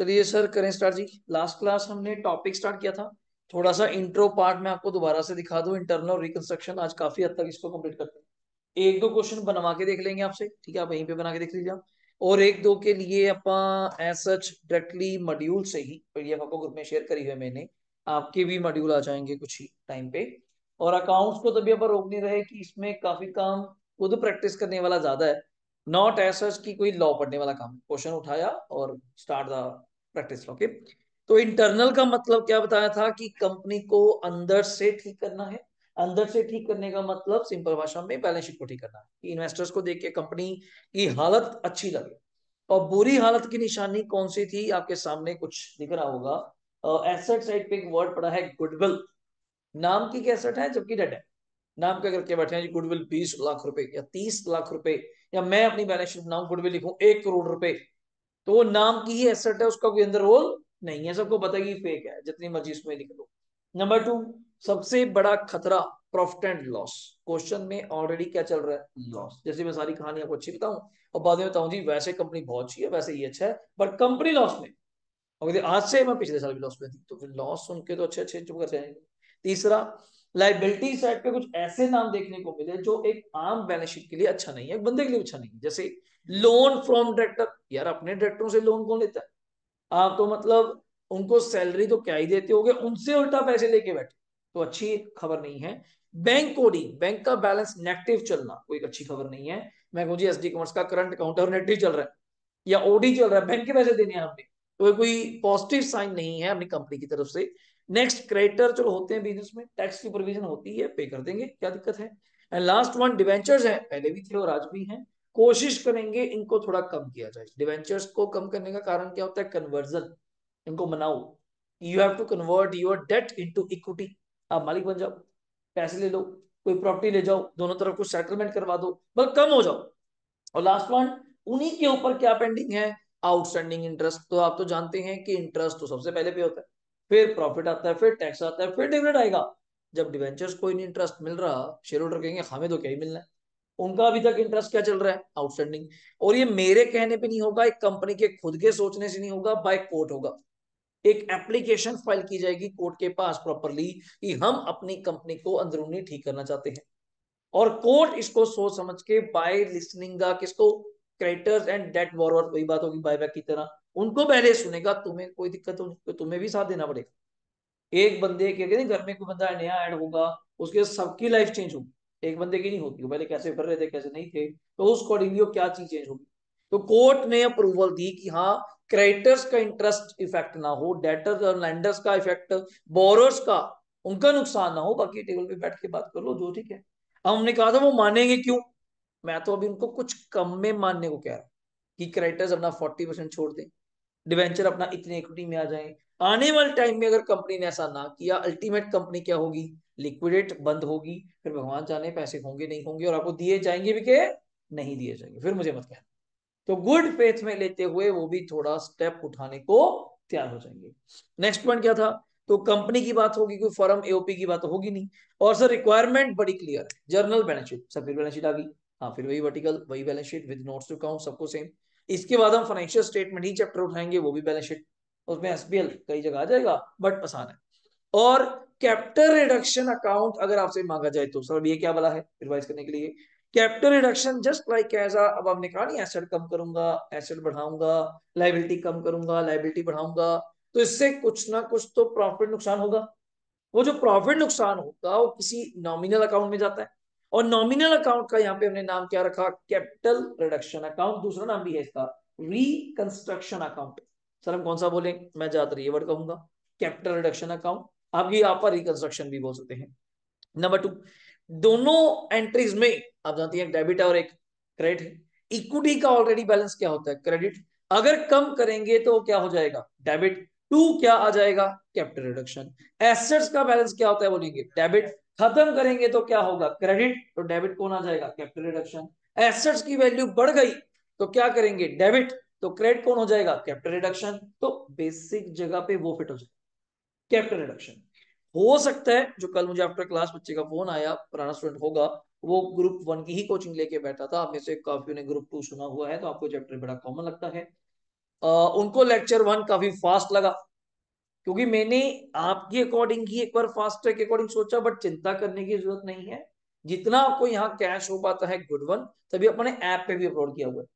चलिए सर करें start ji last class हमने टॉपिक स्टार्ट किया था थोड़ा सा इंट्रो पार्ट में आपको दोबारा से दिखा दूं इंटरनल रिकंस्ट्रक्शन आज काफी हद तक इसको कंप्लीट करते हैं एक दो क्वेश्चन बनवा के देख लेंगे आपसे ठीक है आप यहीं पे बना के देख लीजिए और एक दो के लिए अपन सच डायरेक्टली मॉड्यूल से ही पीडीएफ आपको ग्रुप में शेयर करी है मैंने आपके भी मॉड्यूल आ जाएंगे कुछ ही टाइम पे और अकाउंट्स को तभी अपन रोक नहीं रहे कि इसमें काफी काम खुद प्रैक्टिस करने वाला ज्यादा है नॉट एस की कोई लॉ पढ़ने वाला काम क्वेश्चन उठाया और स्टार्ट द प्रैक्टिस ओके तो इंटरनल का मतलब क्या बताया था कि कंपनी को अंदर से ठीक करना है अंदर से ठीक करने का मतलब सिंपल भाषा में बैलेंस शीट को ठीक करना है इन्वेस्टर्स को देख के कंपनी की हालत अच्छी लगे और बुरी हालत की निशानी कौन सी थी आपके सामने कुछ दिख रहा होगा एसेट साइड पे एक वर्ड पड़ा है गुडविल नाम की एसेट है जबकि डेट है नाम क्या करके बैठे हैं जी गुडविल बीस लाख रुपए या तीस लाख रुपए या मैं अपनी बैलेंस शीट नाम गुडविल लिखू एक करोड़ रुपए तो वो नाम की ही एसेट है उसका कोई अंदर रोल नहीं है सबको पता कि फेक है जितनी मर्जी इसमें लिख लो नंबर टू सबसे बड़ा खतरा प्रॉफिट एंड लॉस क्वेश्चन में ऑलरेडी क्या चल रहा है लॉस hmm. जैसे मैं सारी कहानी आपको अच्छी बताऊं और बाद में बताऊं जी वैसे कंपनी बहुत अच्छी है वैसे ये अच्छा है पर कंपनी लॉस में और आज से मैं पिछले साल भी लॉस में थी तो फिर लॉस सुन के तो अच्छे अच्छे चुप कर जाएंगे तीसरा लाइबिलिटी साइड पे कुछ ऐसे नाम देखने को मिले जो एक आम बैलेंस शीट के लिए अच्छा नहीं है एक बंदे के लिए अच्छा नहीं है जैसे लोन फ्रॉम डायरेक्टर यार अपने डायरेक्टरों से लोन कौन लेता है आप हाँ, तो मतलब उनको सैलरी तो क्या ही देते हो उनसे उल्टा पैसे लेके बैठे तो अच्छी खबर नहीं है बैंक कोडिंग बैंक का बैलेंस नेगेटिव चलना कोई अच्छी खबर नहीं है मैं कहूँ जी एस डी कॉमर्स का करंट अकाउंट और नेगेटिव चल रहा है या ओडी चल रहा है बैंक के पैसे देने हैं हमने तो कोई पॉजिटिव साइन नहीं है अपनी कंपनी की तरफ से नेक्स्ट क्रेडिटर चलो होते हैं बिजनेस में टैक्स की प्रोविजन होती है पे कर देंगे क्या दिक्कत है एंड लास्ट वन डिवेंचर्स है पहले भी थे और आज भी हैं कोशिश करेंगे इनको थोड़ा कम किया जाए डिवेंचर्स को कम करने का कारण क्या होता है कन्वर्जन इनको मनाओ you have to convert your debt into equity आप मालिक बन जाओ पैसे ले लो कोई प्रॉपर्टी ले जाओ दोनों तरफ को सेटलमेंट करवा दो बस कम हो जाओ और लास्ट वन उन्हीं के ऊपर क्या पेंडिंग है आउटस्टैंडिंग इंटरेस्ट तो आप तो जानते हैं कि इंटरेस्ट तो सबसे पहले पे होता है फिर प्रॉफिट आता है फिर टैक्स आता है फिर डिविडेंड आएगा जब डिवेंचर्स को इन इंटरेस्ट मिल रहा शेयर होल्डर कहेंगे हमें तो क्या ही मिलना है उनका अभी तक इंटरेस्ट क्या चल रहा है आउटस्टैंडिंग और ये मेरे कहने पे नहीं होगा एक कंपनी के खुद के सोचने से नहीं होगा बाय कोर्ट होगा एक एप्लीकेशन फाइल की जाएगी कोर्ट के पास प्रॉपरली कि हम अपनी कंपनी को अंदरूनी ठीक करना चाहते हैं और कोर्ट इसको सोच समझ के बाय लिस्निंग किसको क्रेडिटर्स एंड डेट वॉर वही बात होगी बायबैक की तरह उनको पहले सुनेगा तुम्हें कोई दिक्कत हो तो तुम्हें भी साथ देना पड़ेगा एक बंदे के कहते घर में कोई बंदा नया ऐड होगा उसके सबकी लाइफ चेंज होगी एक बंदे की नहीं होती पहले कैसे कर रहे थे कैसे नहीं थे तो उस अकॉर्डिंगली क्या चीज चेंज होगी तो कोर्ट ने अप्रूवल दी कि हाँ क्रेडिटर्स का इंटरेस्ट इफेक्ट ना हो डेटर्स और लैंडर्स का इफेक्ट बोरर्स का उनका नुकसान ना हो बाकी टेबल पे बैठ के बात कर लो जो ठीक है हमने कहा था वो मानेंगे क्यों मैं तो अभी उनको कुछ कम में मानने को कह रहा हूँ कि क्रेडिटर्स अपना फोर्टी परसेंट छोड़ दें डिवेंचर अपना इतने इक्विटी में आ जाए आने वाले टाइम में अगर कंपनी ने ऐसा ना किया अल्टीमेट कंपनी क्या होगी लिक्विडेट बंद होगी फिर भगवान जाने पैसे होंगे नहीं होंगे और आपको दिए जाएंगे भी के नहीं दिए जाएंगे फिर मुझे मत कहना तो गुड फेथ में लेते हुए वो भी थोड़ा स्टेप उठाने को तैयार हो जाएंगे नेक्स्ट पॉइंट क्या था तो कंपनी की बात होगी कोई फॉर्म एओपी की बात होगी नहीं और सर रिक्वायरमेंट बड़ी क्लियर है जर्नल बेनिफिट शीट बेनिफिट आ गई हाँ फिर वही वर्टिकल वही balance sheet with notes to account सबको सेम इसके बाद हम फाइनेंशियल स्टेटमेंट ही चैप्टर उठाएंगे वो भी बैलेंस शीट उसमें एसबीएल कई जगह आ जाएगा बट आसान है और कैपिटल रिडक्शन अकाउंट अगर आपसे मांगा जाए तो सर ये क्या वाला है रिवाइज करने के लिए capital reduction just like as अब आपने कहा नहीं एसेट कम करूंगा एसेट बढ़ाऊंगा लाइबिलिटी कम करूंगा लाइबिलिटी बढ़ाऊंगा तो इससे कुछ ना कुछ तो प्रॉफिट नुकसान होगा वो जो प्रॉफिट नुकसान होगा वो किसी नॉमिनल अकाउंट में जाता है और नॉमिनल अकाउंट का यहाँ पे हमने नाम क्या रखा कैपिटल रिडक्शन अकाउंट दूसरा नाम भी है इसका रिकंस्ट्रक्शन अकाउंट सर हम कौन सा बोले मैं ज्यादातर ये वर्ड कहूंगा कैपिटल रिडक्शन अकाउंट आप ये आप रिकंस्ट्रक्शन भी बोल सकते हैं नंबर टू दोनों एंट्रीज में आप जानते हैं डेबिट और एक क्रेडिट है इक्विटी का ऑलरेडी बैलेंस क्या होता है क्रेडिट अगर कम करेंगे तो क्या हो जाएगा डेबिट टू क्या आ जाएगा कैपिटल रिडक्शन एसेट्स का बैलेंस क्या होता है बोलेंगे डेबिट खत्म करेंगे तो क्या होगा क्रेडिट तो डेबिट कौन आ जाएगा कैपिटल रिडक्शन एसेट्स की वैल्यू बढ़ गई तो क्या करेंगे डेबिट तो क्रेडिट कौन हो जाएगा कैपिटल रिडक्शन तो बेसिक जगह पे वो फिट हो जाएगा कैपिटल रिडक्शन हो सकता है जो कल मुझे आफ्टर क्लास बच्चे का फोन आया पुराना स्टूडेंट होगा वो ग्रुप वन की ही कोचिंग लेके बैठा था आप में से काफी ने ग्रुप टू सुना हुआ है तो आपको चैप्टर बड़ा कॉमन लगता है आ, उनको लेक्चर वन काफी फास्ट लगा क्योंकि मैंने आपके अकॉर्डिंग ही एक बार फास्ट ट्रैक अकॉर्डिंग सोचा बट चिंता करने की जरूरत नहीं है जितना आपको यहाँ कैश हो पाता है गुड वन तभी अपने ऐप पे भी अपलोड किया हुआ है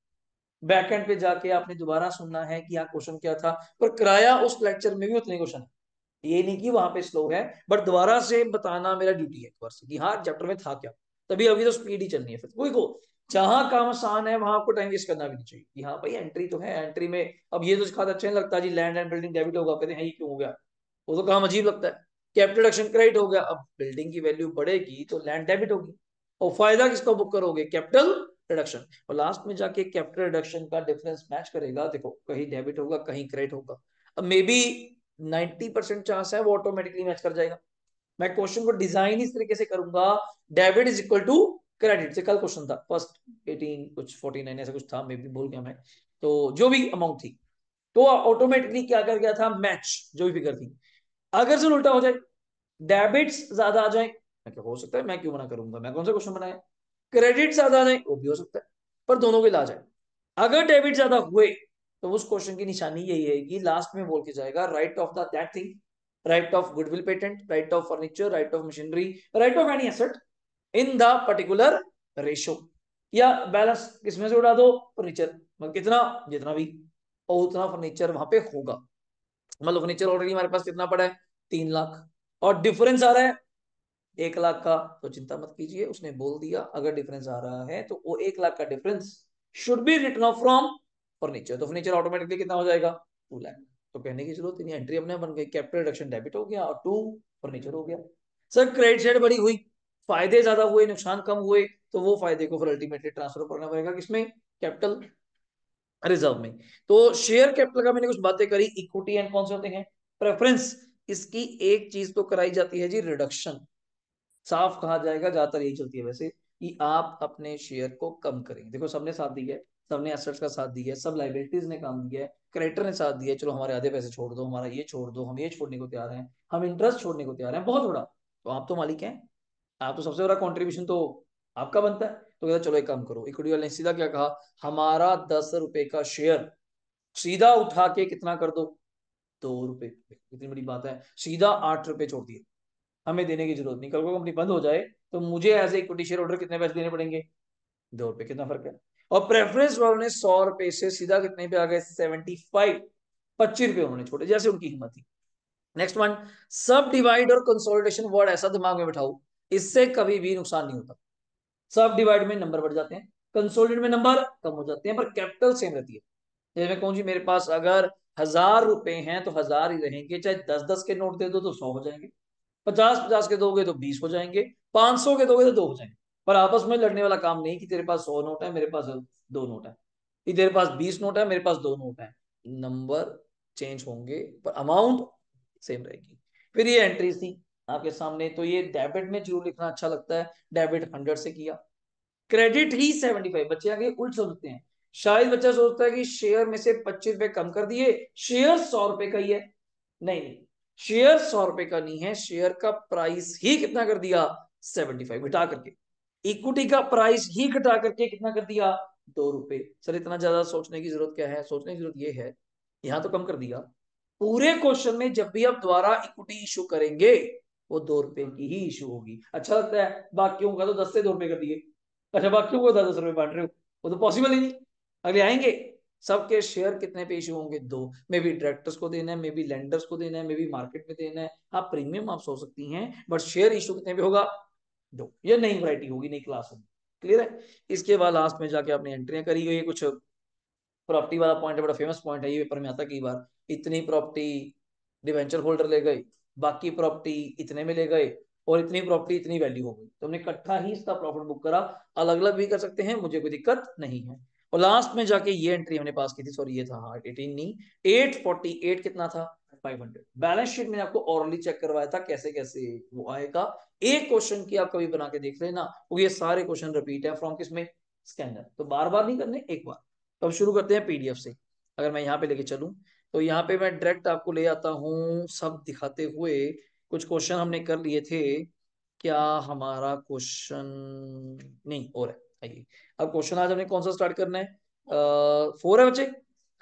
बैकएंड पे जाके आपने दोबारा सुनना है कि यहाँ क्वेश्चन क्या था पर किराया उस लेक्चर में भी उतने क्वेश्चन ये नहीं कि वहां पे स्लो है बट दोबारा से बताना मेरा ड्यूटी है एक बार से कि हाँ चैप्टर में था क्या तभी अभी तो स्पीड ही चलनी है फिर कोई को जहां काम आसान है वहां आपको टाइम वेस्ट करना भी नहीं चाहिए कि हाँ भाई एंट्री तो है एंट्री में अब ये तो खाता अच्छा नहीं लगता जी लैंड एंड बिल्डिंग डेबिट होगा कहते हैं हाँ, ये क्यों हो गया वो तो काम अजीब लगता है कैपिटल डिडक्शन क्रेडिट हो गया अब बिल्डिंग की वैल्यू बढ़ेगी तो लैंड डेबिट होगी और फायदा किसको बुक करोगे कैपिटल डिडक्शन और लास्ट में जाके कैपिटल डिडक्शन का डिफरेंस मैच करेगा देखो कहीं डेबिट होगा कहीं क्रेडिट होगा अब maybe ninety percent chance है वो ऑटोमेटिकली मैच कर जाएगा मैं क्वेश्चन को डिजाइन इस तरीके से करूंगा debit is equal to credit से कल क्वेश्चन था फर्स्ट एटीन कुछ फोर्टी नाइन ऐसा कुछ था मे बी भूल गया मैं तो जो भी अमाउंट थी तो ऑटोमेटिकली क्या कर गया था मैच जो भी फिगर थी अगर से उल्टा हो जाए डेबिट्स ज्यादा आ जाए मैं हो सकता है मैं क्यों मना करूंगा मैं कौन सा क्वेश्चन बनाया क्रेडिट ज्यादा आ जाए वो भी हो सकता है पर दोनों के ला जाए अगर डेबिट ज्यादा हुए तो उस क्वेश्चन की निशानी यही है कि लास्ट में बोल के जाएगा write off that thing write off goodwill patent write off furniture write off machinery write off any asset in the particular ratio या बैलेंस किसमें से उड़ा दो फर्नीचर मतलब कितना जितना भी और उतना फर्नीचर वहां पे होगा मतलब फर्नीचर ऑलरेडी हमारे पास कितना पड़ा है तीन लाख और डिफरेंस आ रहा है एक लाख का तो चिंता मत कीजिए उसने बोल दिया अगर डिफरेंस आ रहा है तो वो एक लाख का difference should be written off from furniture तो फर्नीचर ऑटोमेटिकली कितना हो जाएगा टू लैख तो कहने की जरूरत नहीं एंट्री अपने बन गई कैपिटल रिडक्शन डेबिट हो गया और टू फर्नीचर हो गया सर क्रेडिट शेड बड़ी हुई फायदे ज्यादा हुए नुकसान कम हुए तो वो फायदे को फिर अल्टीमेटली ट्रांसफर करना पड़ेगा किसमें कैपिटल रिजर्व में तो शेयर कैपिटल का मैंने कुछ बातें करी इक्विटी एंड कौन से होते हैं प्रेफरेंस इसकी एक चीज तो कराई जाती है जी रिडक्शन साफ कहा जाएगा ज्यादातर यही चलती है वैसे कि आप अपने शेयर को कम करेंगे देखो सबने साथ दिया है सबने एसेट्स का साथ दिया है सब लाइबिलिटीज ने काम दिया है क्रेडिटर ने साथ दिया है चलो हमारे आधे पैसे छोड़ दो हमारा ये छोड़ दो हम ये छोड़ने को तैयार हैं हम इंटरेस्ट छोड़ने को तैयार हैं बहुत थोड़ा तो आप तो मालिक हैं आप तो सबसे बड़ा कॉन्ट्रीब्यूशन तो आपका बनता है तो कहता चलो एक काम करो इक्विटी वाले ने सीधा क्या कहा हमारा दस रुपए का शेयर सीधा उठा के कितना कर दो दो रुपए कितनी बड़ी बात है सीधा आठ रुपए छोड़ दिए हमें देने की जरूरत नहीं कल को कंपनी बंद हो जाए तो मुझे as a equity shareholder कितने पैसे देने पड़ेंगे दो रुपए कितना फर्क है और प्रेफरेंस वालों ने सौ रुपए से सीधा कितने पे आ गए सेवेंटी फाइव पच्चीस रुपए उन्होंने छोड़े जैसे उनकी हिम्मत थी नेक्स्ट वन सब डिवाइड और कंसोलिडेशन वर्ड ऐसा दिमाग में बैठाऊ इससे कभी भी नुकसान नहीं होता सब डिवाइड में नंबर बढ़ जाते हैं कंसोलिडेट में नंबर कम हो जाते हैं पर कैपिटल सेम रहती है जैसे कहूँ जी मेरे पास अगर हजार रुपए हैं तो हजार ही रहेंगे चाहे दस दस के नोट दे दो तो सौ हो जाएंगे पचास पचास के दोगे तो बीस हो जाएंगे पांच सौ के दोगे तो दो हो जाएंगे पर आपस में लड़ने वाला काम नहीं कि तेरे पास सौ नोट है मेरे पास दो नोट है कि तेरे पास बीस नोट है मेरे पास दो नोट है नंबर चेंज होंगे पर अमाउंट सेम रहेगी फिर ये एंट्रीज थी आपके सामने तो ये डेबिट में जीरो लिखना अच्छा लगता है डेबिट हंड्रेड से किया क्रेडिट ही सेवेंटी फाइव बच्चे आगे उल्ट सोचते हैं शायद बच्चा सोचता है कि शेयर में से पच्चीस रुपए कम कर दिए शेयर सौ रुपए का ही है नहीं नहीं शेयर सौ रुपए का नहीं है शेयर का प्राइस ही कितना कर दिया सेवेंटी फाइव घटा करके इक्विटी का प्राइस ही घटा करके कितना कर दिया दो रुपए सर इतना ज्यादा सोचने की जरूरत क्या है सोचने की जरूरत यह है यहां तो कम कर दिया पूरे क्वेश्चन में जब भी आप द्वारा इक्विटी इशू करेंगे वो दो रुपए की ही इशू होगी अच्छा लगता है बाकियों का तो दस से दो रुपए कर दिए अच्छा बाकियों को दस दस रुपए बांट रहे हो वो तो पॉसिबल ही नहीं अगले आएंगे सबके शेयर कितने पे इशू होंगे दो मे बी डायरेक्टर्स को देना है मे बी लेंडर्स को देना है मे बी मार्केट में देना है आप हाँ, प्रीमियम आप सोच सकती हैं बट शेयर इशू कितने पे होगा दो ये नई वरायटी होगी नई क्लास होगी क्लियर है इसके बाद लास्ट में जाके आपने एंट्रियां करी हुई कुछ प्रॉपर्टी वाला पॉइंट है बड़ा फेमस पॉइंट है ये पेपर में आता कई बार इतनी प्रॉपर्टी डिवेंचर होल्डर ले गई बाकी प्रॉपर्टी इतने में ले गए और इतनी प्रॉपर्टी इतनी वैल्यू हो गई तो हमने इकट्ठा ही इसका प्रॉफिट बुक करा अलग अलग भी कर सकते हैं मुझे कोई दिक्कत नहीं है और लास्ट में जाके ये एंट्री हमने पास की थी सॉरी ये था हाँ एटीन नहीं एट फोर्टी एट कितना था फाइव हंड्रेड बैलेंस शीट मैंने आपको ऑरली चेक करवाया था कैसे कैसे वो आएगा एक क्वेश्चन की आप कभी बना के देख लेना वो ये सारे क्वेश्चन रिपीट है फ्रॉम किसमें स्कैनर तो बार बार नहीं करने एक बार तो अब शुरू करते हैं पीडीएफ से अगर मैं यहाँ पे लेके चलूँ तो यहाँ पे मैं डायरेक्ट आपको ले आता हूँ सब दिखाते हुए कुछ क्वेश्चन हमने कर लिए थे क्या हमारा क्वेश्चन नहीं और है आइए अब क्वेश्चन आज हमने कौन सा स्टार्ट करना है आ, फोर है बच्चे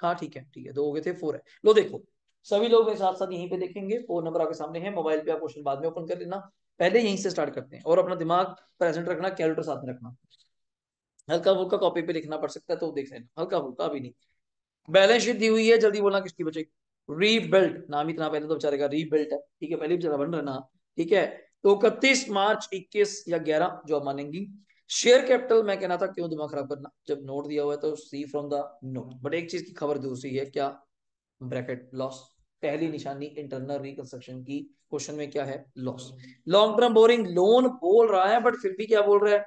हाँ ठीक है ठीक है दो हो गए थे फोर है लो देखो सभी लोग मेरे साथ साथ यहीं पे देखेंगे फोन नंबर आपके सामने है मोबाइल पे आप क्वेश्चन बाद में ओपन कर लेना पहले यहीं से स्टार्ट करते हैं और अपना दिमाग प्रेजेंट रखना कैलेंडर साथ में रखना हल्का फुल्का कॉपी पे लिखना पड़ सकता है तो देख लेना हल्का फुल्का अभी नहीं बैलेंस शीट दी हुई है जल्दी बोलना किसकी बचे रीबिल्ट नाम इतना पहले तो बेचारे का रीबिल्ट है ठीक है पहले बेचारा बन रहा ना ठीक है तो इकतीस मार्च इक्कीस या ग्यारह जो आप मानेंगी शेयर कैपिटल मैं कहना था क्यों दिमाग खराब करना जब नोट दिया हुआ है तो see from the note but एक चीज की खबर दूसरी है क्या ब्रैकेट लॉस पहली निशानी इंटरनल रिकंस्ट्रक्शन की क्वेश्चन में क्या है loss long term borrowing loan बोल रहा है बट फिर भी क्या बोल रहा है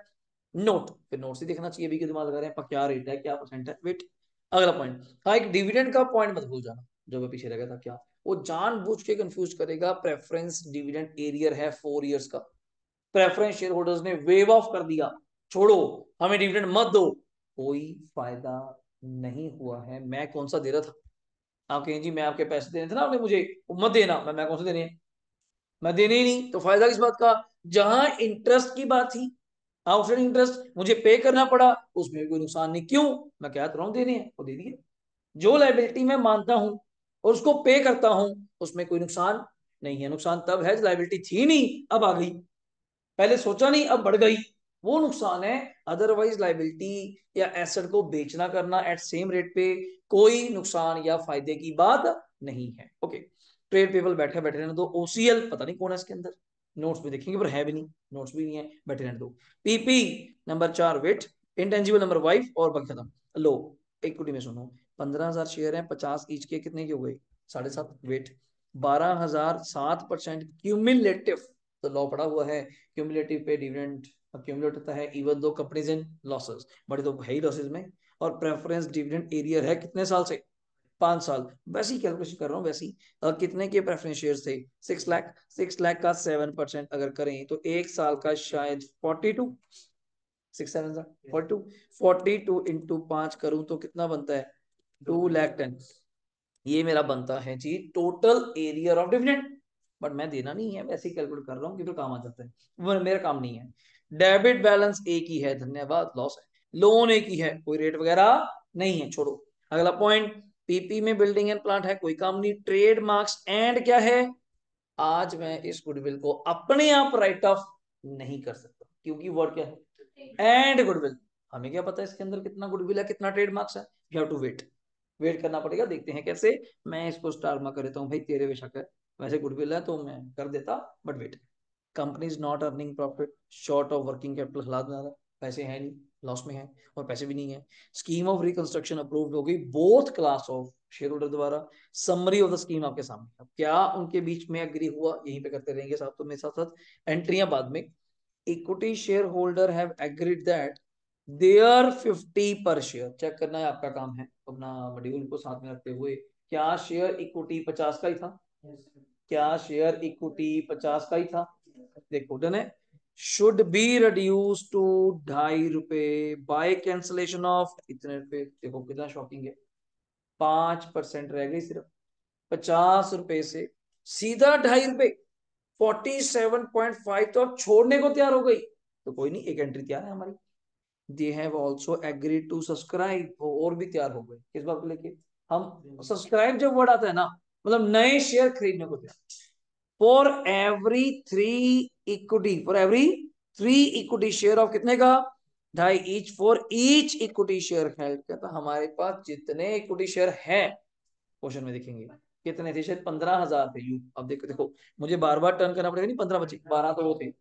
नोट फिर नोट से देखना चाहिए अभी दिमाग लगा रहे हैं क्या रेट है क्या परसेंट है वेट अगला पॉइंट हाँ एक डिविडेंड का पॉइंट मत भूल जाना जो मैं पीछे रह गया था क्या वो जान बुझ के कंफ्यूज करेगा प्रेफरेंस डिविडेंड एरियर है फोर इयर्स का प्रेफरेंस शेयर होल्डर्स ने वेव ऑफ कर दिया छोड़ो हमें डिविडेंड मत दो कोई फायदा नहीं हुआ है मैं कौन सा दे रहा था आप कहें जी मैं आपके पैसे देने थे ना आपने मुझे मत देना मैं मैं कौन सा देने मैं देने ही नहीं तो फायदा किस बात का जहां इंटरेस्ट की बात थी आउटस्टैंड इंटरेस्ट मुझे पे करना पड़ा उसमें भी कोई नुकसान नहीं क्यों मैं क्या कर तो रहा हूँ देने हैं वो दे दिए जो लाइबिलिटी मैं मानता हूं और उसको पे करता हूं उसमें कोई नुकसान नहीं है नुकसान तब है लाइबिलिटी थी नहीं अब आ गई पहले सोचा नहीं अब बढ़ गई वो नुकसान है अदरवाइज लाइबिलिटी या एसेट को बेचना करना एट सेम रेट पे कोई नुकसान या फायदे की बात नहीं है ओके ट्रेड पेपर बैठे बैठे रहने तो ओसीएल पता नहीं कौन है इसके अंदर नोट्स भी देखेंगे पर है भी नहीं नोट्स भी नहीं है बैठे रहने दो पीपी नंबर चार वेट इंटेंजिबल नंबर वाइफ और बाकी खत्म लो एक कुटी में सुनो पंद्रह हजार शेयर है पचास ईच के कितने के हो गए साढ़े सात वेट बारह हजार सात परसेंट क्यूमिलेटिव तो लॉ पड़ा हुआ है क्यूमिलेटिव पे डिविडेंड अक्यूमुलेट होता है even though companies in losses बड़े तो है ही लॉसेस में और प्रेफरेंस डिविडेंड एरियर है कितने साल से पांच साल वैसे ही कैलकुलेशन कर रहा हूँ वैसे ही कितने के प्रेफरेंस शेयर थे सिक्स लाख सिक्स लाख का सेवन परसेंट अगर करें तो एक साल का शायद forty two six seven forty two forty two into पांच करूँ तो कितना बनता है टू लैख टेन ये मेरा बनता है जी total arrear of dividend but मैं देना नहीं है वैसे ही कैलकुलेट कर रहा हूँ क्योंकि तो काम आ जाता है वो मेरा काम नहीं है डेबिट बैलेंस एक ही है धन्यवाद लॉस है लोन एक ही है कोई रेट वगैरह नहीं है छोड़ो अगला पॉइंट पीपी में बिल्डिंग एंड प्लांट है कोई काम नहीं ट्रेड मार्क्स एंड क्या है आज मैं इस गुडविल को अपने आप राइट ऑफ नहीं कर सकता क्योंकि वर्ड क्या है एंड गुडविल हमें क्या पता है इसके अंदर कितना गुडविल है कितना ट्रेड मार्क्स है you have to wait wait करना पड़ेगा देखते हैं कैसे मैं इसको स्टार मार्क कर देता हूँ भाई तेरे बेशक है वैसे गुडविल है तो मैं कर देता but wait company is not earning profit short of working capital हालात में आ है नहीं लॉस में है और पैसे भी नहीं है स्कीम ऑफ रिकंस्ट्रक्शन अप्रूव हो गई both class of shareholder द्वारा समरी ऑफ द स्कीम आपके सामने अब क्या उनके बीच में अग्री हुआ यहीं पे करते रहेंगे साथ तो मेरे साथ साथ एंट्रियां बाद में equity shareholder have agreed that there 50 पर शेयर चेक करना है आपका काम है अपना मॉड्यूल को साथ में रखते हुए क्या शेयर इक्विटी 50 का ही था yes. क्या शेयर इक्विटी 50 का ही था देखो डन है शुड बी रिड्यूस टू ढाई रुपए बाय कैंसलेशन ऑफ इतने रुपए देखो कितना शॉकिंग है पांच परसेंट रह गई सिर्फ पचास रुपए से सीधा ढाई रुपए फोर्टी सेवन पॉइंट फाइव तो अब छोड़ने को तैयार हो गई तो कोई नहीं एक एंट्री तैयार है हमारी they have also agree to subscribe वो और भी तैयार हो गए किस बात को लेके हम सब्सक्राइब जब वर्ड आता है ना मतलब नए शेयर खरीदने को तैयार for every three equity for every three equity share of कितने का ढाई each for each equity share held कहता हमारे पास जितने इक्विटी शेयर हैं क्वेश्चन में देखेंगे कितने थे शायद पंद्रह हजार थे यू अब देखो देखो मुझे बार बार टर्न करना पड़ेगा नहीं पंद्रह बच्चे बारह तो वो थे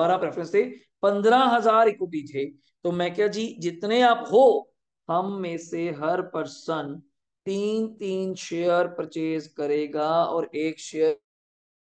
बारह प्रेफरेंस थे पंद्रह हजार इक्विटी थे तो मैं क्या जी जितने आप हो हम में से हर पर्सन तीन तीन शेयर परचेज करेगा और एक शेयर